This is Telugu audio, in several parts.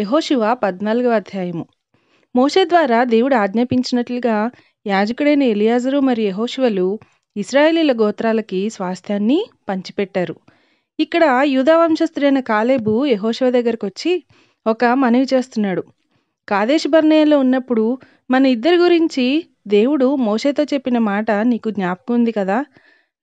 యహోశివ పద్నాలుగవ అధ్యాయము మోషే ద్వారా దేవుడు ఆజ్ఞాపించినట్లుగా యాజకుడైన ఎలియాజరు మరియు యహోశివలు ఇస్రాయేలీల గోత్రాలకి స్వాస్థ్యాన్ని పంచిపెట్టారు ఇక్కడ యూదా వంశస్థుడైన కాలేబు యహోశివ దగ్గరకు వచ్చి ఒక మనవి చేస్తున్నాడు కాదేశ బర్ణయంలో ఉన్నప్పుడు మన ఇద్దరి గురించి దేవుడు మోషేతో చెప్పిన మాట నీకు జ్ఞాపకం ఉంది కదా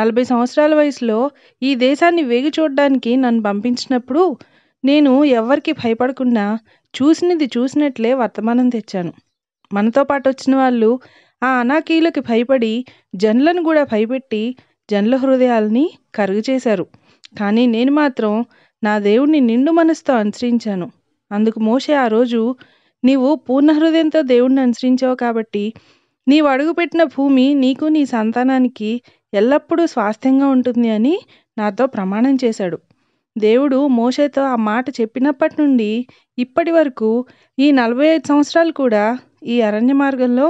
నలభై సంవత్సరాల వయసులో ఈ దేశాన్ని వేగి చూడడానికి నన్ను పంపించినప్పుడు నేను ఎవ్వరికి భయపడకుండా చూసినది చూసినట్లే వర్తమానం తెచ్చాను మనతో పాటు వచ్చిన వాళ్ళు ఆ అనాకీలకి భయపడి జనులను కూడా భయపెట్టి జనుల హృదయాల్ని కరుగు చేశారు కానీ నేను మాత్రం నా దేవుణ్ణి నిండు మనసుతో అనుసరించాను అందుకు మోషే ఆ రోజు నీవు పూర్ణ హృదయంతో దేవుణ్ణి అనుసరించావు కాబట్టి నీవు అడుగుపెట్టిన భూమి నీకు నీ సంతానానికి ఎల్లప్పుడూ స్వాస్థ్యంగా ఉంటుంది అని నాతో ప్రమాణం చేశాడు దేవుడు మోషేతో ఆ మాట చెప్పినప్పటి నుండి ఇప్పటి వరకు ఈ నలభై ఐదు సంవత్సరాలు కూడా ఈ అరణ్య మార్గంలో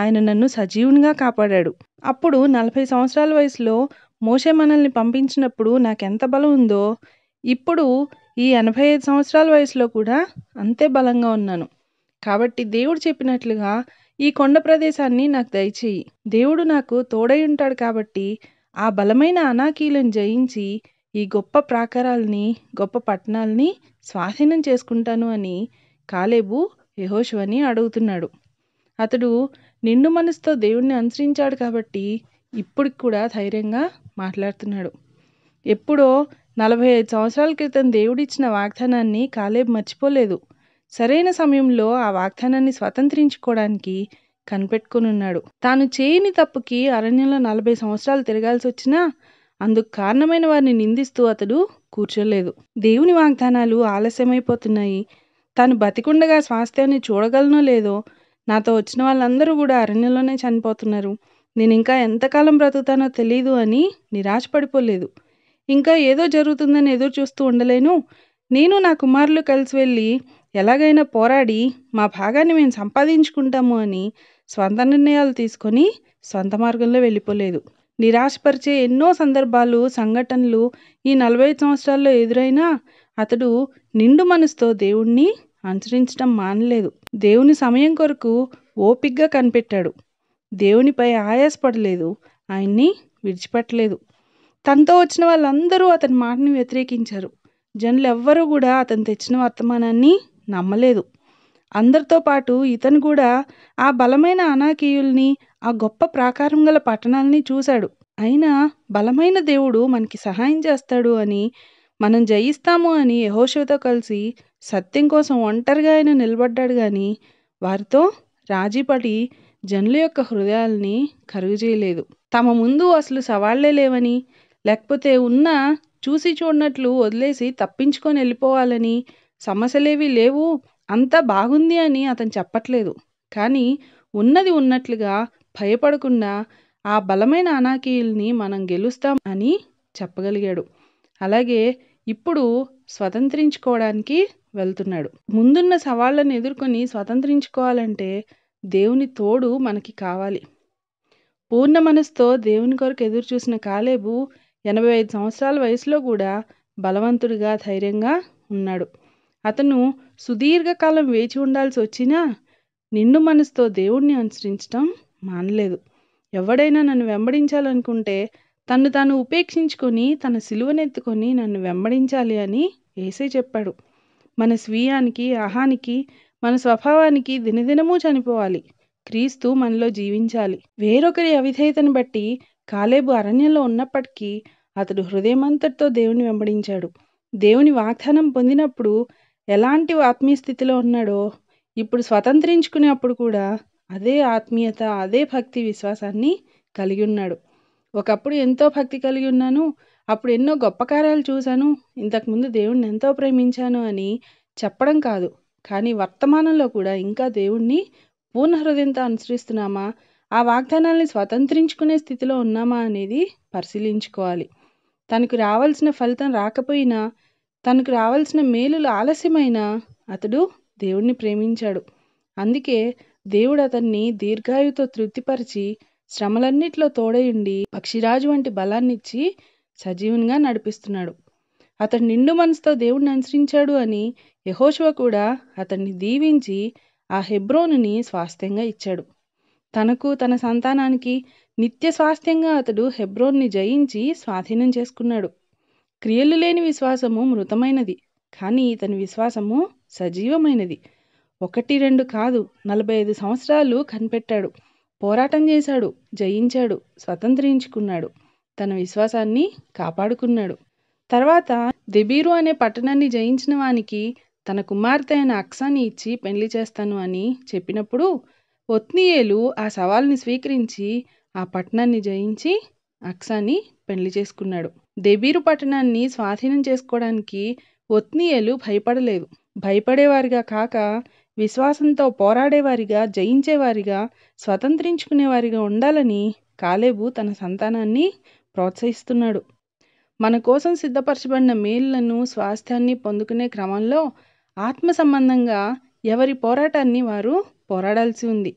ఆయన నన్ను సజీవునిగా కాపాడాడు అప్పుడు నలభై సంవత్సరాల వయసులో మోషే మనల్ని పంపించినప్పుడు నాకెంత బలం ఉందో ఇప్పుడు ఈ ఎనభై ఐదు సంవత్సరాల వయసులో కూడా అంతే బలంగా ఉన్నాను కాబట్టి దేవుడు చెప్పినట్లుగా ఈ కొండ ప్రదేశాన్ని నాకు దయచేయి దేవుడు నాకు తోడై ఉంటాడు కాబట్టి ఆ బలమైన అనాకీలను జయించి ఈ గొప్ప ప్రాకారాల్ని గొప్ప పట్టణాల్ని స్వాధీనం చేసుకుంటాను అని కాలేబు యహోశువని అడుగుతున్నాడు అతడు నిండు మనసుతో దేవుణ్ణి అనుసరించాడు కాబట్టి ఇప్పటికి కూడా ధైర్యంగా మాట్లాడుతున్నాడు ఎప్పుడో నలభై ఐదు సంవత్సరాల క్రితం దేవుడిచ్చిన వాగ్దానాన్ని కాలేబు మర్చిపోలేదు సరైన సమయంలో ఆ వాగ్దానాన్ని స్వతంత్రించుకోవడానికి కనిపెట్టుకునున్నాడు ఉన్నాడు తాను చేయని తప్పుకి అరణ్యంలో నలభై సంవత్సరాలు తిరగాల్సి వచ్చినా అందుకు కారణమైన వారిని నిందిస్తూ అతడు కూర్చోలేదు దేవుని వాగ్దానాలు ఆలస్యమైపోతున్నాయి తాను బతికుండగా స్వాస్థ్యాన్ని చూడగలనో లేదో నాతో వచ్చిన వాళ్ళందరూ కూడా అరణ్యంలోనే చనిపోతున్నారు నేను ఇంకా ఎంతకాలం బ్రతుకుతానో తెలీదు అని నిరాశపడిపోలేదు ఇంకా ఏదో జరుగుతుందని ఎదురు చూస్తూ ఉండలేను నేను నా కుమారులు కలిసి వెళ్ళి ఎలాగైనా పోరాడి మా భాగాన్ని మేము సంపాదించుకుంటాము అని స్వంత నిర్ణయాలు తీసుకొని సొంత మార్గంలో వెళ్ళిపోలేదు నిరాశపరిచే ఎన్నో సందర్భాలు సంఘటనలు ఈ నలభై సంవత్సరాల్లో ఎదురైనా అతడు నిండు మనసుతో దేవుణ్ణి అనుసరించడం మానలేదు దేవుని సమయం కొరకు ఓపిగ్గా కనిపెట్టాడు దేవునిపై ఆయాసపడలేదు ఆయన్ని విడిచిపెట్టలేదు తనతో వచ్చిన వాళ్ళందరూ అతని మాటని వ్యతిరేకించారు జనులు ఎవ్వరూ కూడా అతను తెచ్చిన వర్తమానాన్ని నమ్మలేదు అందరితో పాటు ఇతను కూడా ఆ బలమైన అనాకీయుల్ని ఆ గొప్ప ప్రాకారం గల పట్టణాన్ని చూశాడు అయినా బలమైన దేవుడు మనకి సహాయం చేస్తాడు అని మనం జయిస్తాము అని యహోషతో కలిసి సత్యం కోసం ఒంటరిగా ఆయన నిలబడ్డాడు కానీ వారితో రాజీపడి జనుల యొక్క హృదయాల్ని కరుగు తమ ముందు అసలు సవాళ్లే లేవని లేకపోతే ఉన్న చూసి చూడనట్లు వదిలేసి తప్పించుకొని వెళ్ళిపోవాలని సమస్యలేవి లేవు అంతా బాగుంది అని అతను చెప్పట్లేదు కానీ ఉన్నది ఉన్నట్లుగా భయపడకుండా ఆ బలమైన అనాకీయుల్ని మనం గెలుస్తాం అని చెప్పగలిగాడు అలాగే ఇప్పుడు స్వతంత్రించుకోవడానికి వెళ్తున్నాడు ముందున్న సవాళ్ళను ఎదుర్కొని స్వతంత్రించుకోవాలంటే దేవుని తోడు మనకి కావాలి పూర్ణ మనసుతో దేవుని కొరకు ఎదురు చూసిన కాలేబు ఎనభై ఐదు సంవత్సరాల వయసులో కూడా బలవంతుడిగా ధైర్యంగా ఉన్నాడు అతను సుదీర్ఘకాలం వేచి ఉండాల్సి వచ్చినా నిండు మనసుతో దేవుణ్ణి అనుసరించటం మానలేదు ఎవడైనా నన్ను వెంబడించాలనుకుంటే తను తాను ఉపేక్షించుకొని తన సిలువనెత్తుకొని నన్ను వెంబడించాలి అని వేసే చెప్పాడు మన స్వీయానికి అహానికి మన స్వభావానికి దినదినము చనిపోవాలి క్రీస్తు మనలో జీవించాలి వేరొకరి అవిధేయతను బట్టి కాలేబు అరణ్యంలో ఉన్నప్పటికీ అతడు హృదయమంతటితో దేవుని వెంబడించాడు దేవుని వాగ్దానం పొందినప్పుడు ఎలాంటి ఆత్మీయ స్థితిలో ఉన్నాడో ఇప్పుడు స్వతంత్రించుకునేప్పుడు కూడా అదే ఆత్మీయత అదే భక్తి విశ్వాసాన్ని కలిగి ఉన్నాడు ఒకప్పుడు ఎంతో భక్తి కలిగి ఉన్నాను అప్పుడు ఎన్నో గొప్ప కార్యాలు చూశాను ఇంతకుముందు దేవుణ్ణి ఎంతో ప్రేమించాను అని చెప్పడం కాదు కానీ వర్తమానంలో కూడా ఇంకా దేవుణ్ణి పూర్ణ హృదయంతో అనుసరిస్తున్నామా ఆ వాగ్దానాల్ని స్వతంత్రించుకునే స్థితిలో ఉన్నామా అనేది పరిశీలించుకోవాలి తనకు రావాల్సిన ఫలితం రాకపోయినా తనకు రావాల్సిన మేలులు ఆలస్యమైనా అతడు దేవుణ్ణి ప్రేమించాడు అందుకే దేవుడు అతన్ని దీర్ఘాయుతో తృప్తిపరిచి శ్రమలన్నిట్లో తోడయుండి పక్షిరాజు వంటి బలాన్నిచ్చి సజీవునిగా నడిపిస్తున్నాడు అతడు నిండు మనసుతో దేవుడిని అనుసరించాడు అని యహోశివ కూడా అతన్ని దీవించి ఆ హెబ్రోనుని స్వాస్థ్యంగా ఇచ్చాడు తనకు తన సంతానానికి నిత్య స్వాస్థ్యంగా అతడు హెబ్రోన్ని జయించి స్వాధీనం చేసుకున్నాడు క్రియలు లేని విశ్వాసము మృతమైనది కానీ ఇతని విశ్వాసము సజీవమైనది ఒకటి రెండు కాదు నలభై ఐదు సంవత్సరాలు కనిపెట్టాడు పోరాటం చేశాడు జయించాడు స్వతంత్రించుకున్నాడు తన విశ్వాసాన్ని కాపాడుకున్నాడు తర్వాత దిబీరు అనే పట్టణాన్ని జయించిన వానికి తన కుమార్తె అయిన అక్సాని ఇచ్చి పెళ్లి చేస్తాను అని చెప్పినప్పుడు ఒత్నియేలు ఆ సవాల్ని స్వీకరించి ఆ పట్టణాన్ని జయించి అక్సాని పెళ్లి చేసుకున్నాడు దెబీరు పట్టణాన్ని స్వాధీనం చేసుకోవడానికి ఒత్నియేలు భయపడలేదు భయపడేవారిగా కాక విశ్వాసంతో పోరాడేవారిగా జయించేవారిగా స్వతంత్రించుకునేవారిగా ఉండాలని కాలేబు తన సంతానాన్ని ప్రోత్సహిస్తున్నాడు మన కోసం సిద్ధపరచబడిన మేళ్లను స్వాస్థ్యాన్ని పొందుకునే క్రమంలో ఆత్మ సంబంధంగా ఎవరి పోరాటాన్ని వారు పోరాడాల్సి ఉంది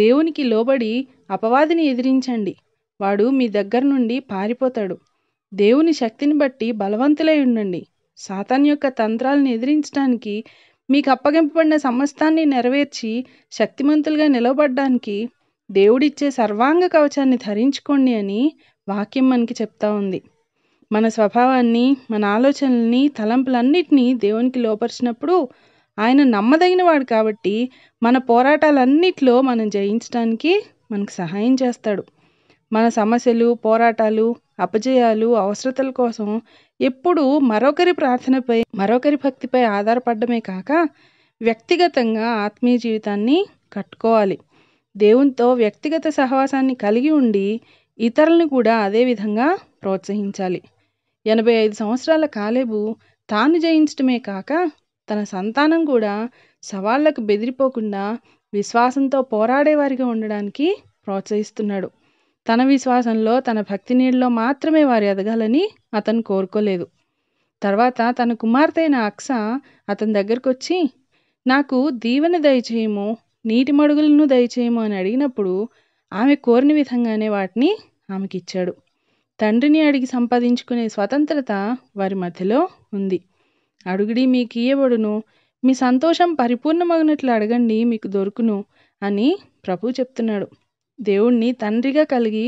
దేవునికి లోబడి అపవాదిని ఎదిరించండి వాడు మీ దగ్గర నుండి పారిపోతాడు దేవుని శక్తిని బట్టి బలవంతులై ఉండండి సాతాన్ యొక్క తంత్రాలను ఎదిరించడానికి మీకు అప్పగింపబడిన సమస్తాన్ని నెరవేర్చి శక్తిమంతులుగా నిలవబడ్డానికి దేవుడిచ్చే సర్వాంగ కవచాన్ని ధరించుకోండి అని వాక్యం మనకి చెప్తా ఉంది మన స్వభావాన్ని మన ఆలోచనల్ని తలంపులన్నిటినీ దేవునికి లోపరిచినప్పుడు ఆయన నమ్మదగిన వాడు కాబట్టి మన పోరాటాలన్నిటిలో మనం జయించడానికి మనకు సహాయం చేస్తాడు మన సమస్యలు పోరాటాలు అపజయాలు అవసరతల కోసం ఎప్పుడూ మరొకరి ప్రార్థనపై మరొకరి భక్తిపై ఆధారపడమే కాక వ్యక్తిగతంగా ఆత్మీయ జీవితాన్ని కట్టుకోవాలి దేవునితో వ్యక్తిగత సహవాసాన్ని కలిగి ఉండి ఇతరులను కూడా అదే విధంగా ప్రోత్సహించాలి ఎనభై ఐదు సంవత్సరాల కాలేబు తాను జయించడమే కాక తన సంతానం కూడా సవాళ్లకు బెదిరిపోకుండా విశ్వాసంతో పోరాడేవారిగా ఉండడానికి ప్రోత్సహిస్తున్నాడు తన విశ్వాసంలో తన భక్తి నీళ్ళలో మాత్రమే వారు ఎదగాలని అతను కోరుకోలేదు తర్వాత తన కుమార్తె అయిన అక్స అతని దగ్గరకు వచ్చి నాకు దీవెన దయచేయము నీటి మడుగులను దయచేయము అని అడిగినప్పుడు ఆమె కోరిన విధంగానే వాటిని ఆమెకిచ్చాడు తండ్రిని అడిగి సంపాదించుకునే స్వతంత్రత వారి మధ్యలో ఉంది అడుగుడి మీకు ఇయ్యబడును మీ సంతోషం పరిపూర్ణమగినట్లు అడగండి మీకు దొరుకును అని ప్రభు చెప్తున్నాడు దేవుణ్ణి తండ్రిగా కలిగి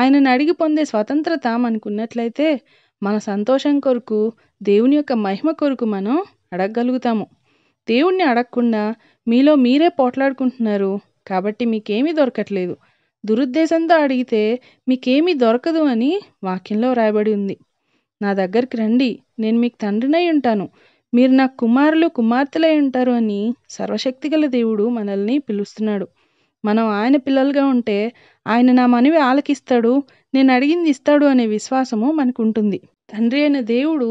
ఆయనను అడిగి పొందే స్వతంత్రత మనకున్నట్లయితే మన సంతోషం కొరకు దేవుని యొక్క మహిమ కొరకు మనం అడగగలుగుతాము దేవుణ్ణి అడగకుండా మీలో మీరే పోట్లాడుకుంటున్నారు కాబట్టి మీకేమీ దొరకట్లేదు దురుద్దేశంతో అడిగితే మీకేమీ దొరకదు అని వాక్యంలో రాయబడి ఉంది నా దగ్గరికి రండి నేను మీకు తండ్రినై ఉంటాను మీరు నా కుమారులు కుమార్తెలై ఉంటారు అని సర్వశక్తిగల దేవుడు మనల్ని పిలుస్తున్నాడు మనం ఆయన పిల్లలుగా ఉంటే ఆయన నా మనవి ఆలకిస్తాడు నేను అడిగింది ఇస్తాడు అనే విశ్వాసము మనకు ఉంటుంది తండ్రి అయిన దేవుడు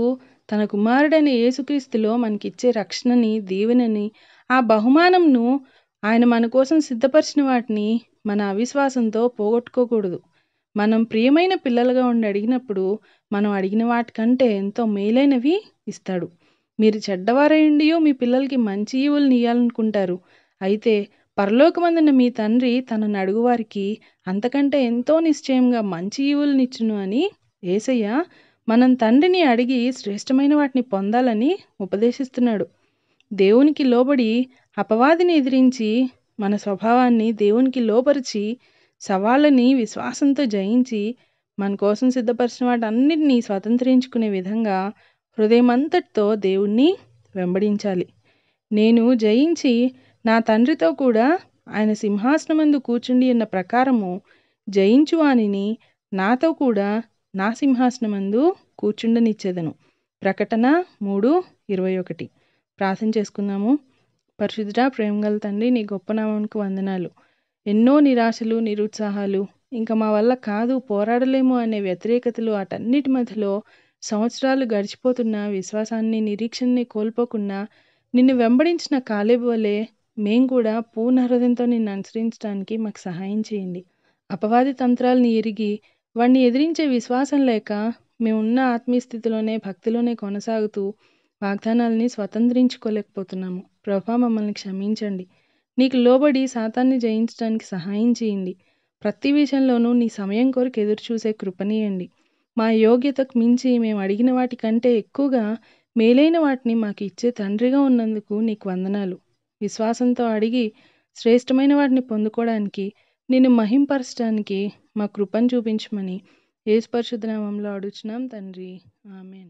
తన కుమారుడైన యేసుక్రీస్తులో మనకిచ్చే రక్షణని దీవెనని ఆ బహుమానంను ఆయన మన కోసం సిద్ధపరిచిన వాటిని మన అవిశ్వాసంతో పోగొట్టుకోకూడదు మనం ప్రియమైన పిల్లలుగా ఉండి అడిగినప్పుడు మనం అడిగిన వాటికంటే ఎంతో మేలైనవి ఇస్తాడు మీరు చెడ్డవారై ఉండియో మీ పిల్లలకి మంచి ఈవులు నీయాలనుకుంటారు అయితే పరలోకమందున్న మీ తండ్రి తనను అడుగువారికి అంతకంటే ఎంతో నిశ్చయంగా మంచి ఈవులనిచ్చును అని ఏసయ్య మనం తండ్రిని అడిగి శ్రేష్టమైన వాటిని పొందాలని ఉపదేశిస్తున్నాడు దేవునికి లోబడి అపవాదిని ఎదిరించి మన స్వభావాన్ని దేవునికి లోపరిచి సవాళ్ళని విశ్వాసంతో జయించి మన కోసం సిద్ధపరిచిన అన్నింటినీ స్వతంత్రించుకునే విధంగా హృదయమంతటితో దేవుణ్ణి వెంబడించాలి నేను జయించి నా తండ్రితో కూడా ఆయన సింహాసనమందు కూర్చుండి అన్న ప్రకారము జయించువానిని నాతో కూడా నా సింహాసనమందు కూర్చుండనిచ్చేదను ప్రకటన మూడు ఇరవై ఒకటి ప్రార్థన చేసుకుందాము పరిశుద్ధ ప్రేమగల తండ్రి నీ గొప్పనామానికి వందనాలు ఎన్నో నిరాశలు నిరుత్సాహాలు ఇంకా మా వల్ల కాదు పోరాడలేము అనే వ్యతిరేకతలు అటన్నిటి మధ్యలో సంవత్సరాలు గడిచిపోతున్న విశ్వాసాన్ని నిరీక్షణని కోల్పోకుండా నిన్ను వెంబడించిన కాలేబు వలె మేం కూడా పూర్ణ హృదయంతో నిన్ను అనుసరించడానికి మాకు సహాయం చేయండి అపవాది తంత్రాలను ఎరిగి వాడిని ఎదిరించే విశ్వాసం లేక మేమున్న ఆత్మీయ స్థితిలోనే భక్తిలోనే కొనసాగుతూ వాగ్దానాలని స్వతంత్రించుకోలేకపోతున్నాము ప్రభా మమ్మల్ని క్షమించండి నీకు లోబడి శాతాన్ని జయించడానికి సహాయం చేయండి ప్రతి విషయంలోనూ నీ సమయం కొరకు ఎదురు చూసే కృపనీయండి మా యోగ్యతకు మించి మేము అడిగిన వాటికంటే ఎక్కువగా మేలైన వాటిని మాకు ఇచ్చే తండ్రిగా ఉన్నందుకు నీకు వందనాలు విశ్వాసంతో అడిగి శ్రేష్టమైన వాటిని పొందుకోవడానికి నిన్ను మహింపరచడానికి మా కృపను చూపించమని ఏసుపరిశుద్ధ నామంలో అడుగుచున్నాం తండ్రి ఆమెన్